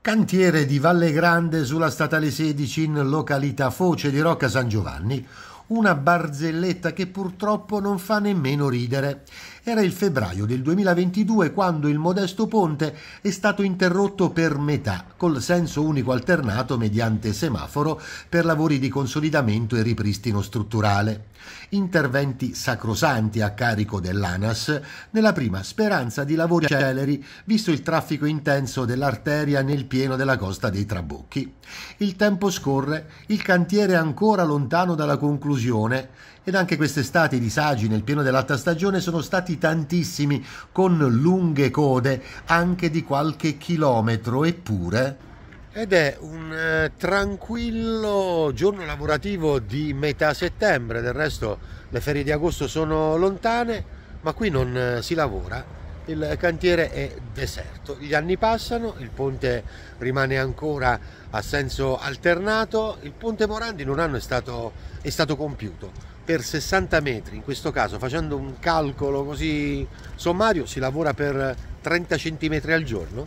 Cantiere di Valle Grande sulla statale 16 in località Foce di Rocca San Giovanni, una barzelletta che purtroppo non fa nemmeno ridere. Era il febbraio del 2022 quando il modesto ponte è stato interrotto per metà, col senso unico alternato mediante semaforo per lavori di consolidamento e ripristino strutturale. Interventi sacrosanti a carico dell'ANAS, nella prima speranza di lavori celeri, visto il traffico intenso dell'arteria nel pieno della costa dei Trabocchi. Il tempo scorre, il cantiere è ancora lontano dalla conclusione esclusione ed anche quest'estate i disagi nel pieno dell'alta stagione sono stati tantissimi, con lunghe code anche di qualche chilometro, eppure... Ed è un eh, tranquillo giorno lavorativo di metà settembre, del resto le ferie di agosto sono lontane, ma qui non eh, si lavora il cantiere è deserto. Gli anni passano, il ponte rimane ancora a senso alternato, il ponte Morandi in un anno è stato, è stato compiuto per 60 metri, in questo caso facendo un calcolo così sommario si lavora per 30 cm al giorno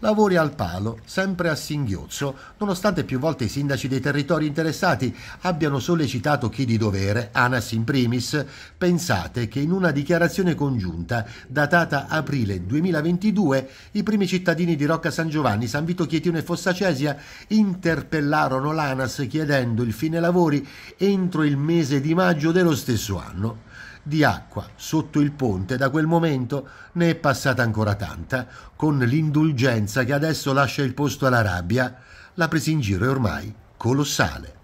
Lavori al palo, sempre a singhiozzo, nonostante più volte i sindaci dei territori interessati abbiano sollecitato chi di dovere, ANAS in primis, pensate che in una dichiarazione congiunta, datata aprile 2022, i primi cittadini di Rocca San Giovanni, San Vito Chietino e Fossacesia interpellarono l'ANAS chiedendo il fine lavori entro il mese di maggio dello stesso anno di acqua sotto il ponte da quel momento ne è passata ancora tanta, con l'indulgenza che adesso lascia il posto alla rabbia, la presa in giro è ormai colossale.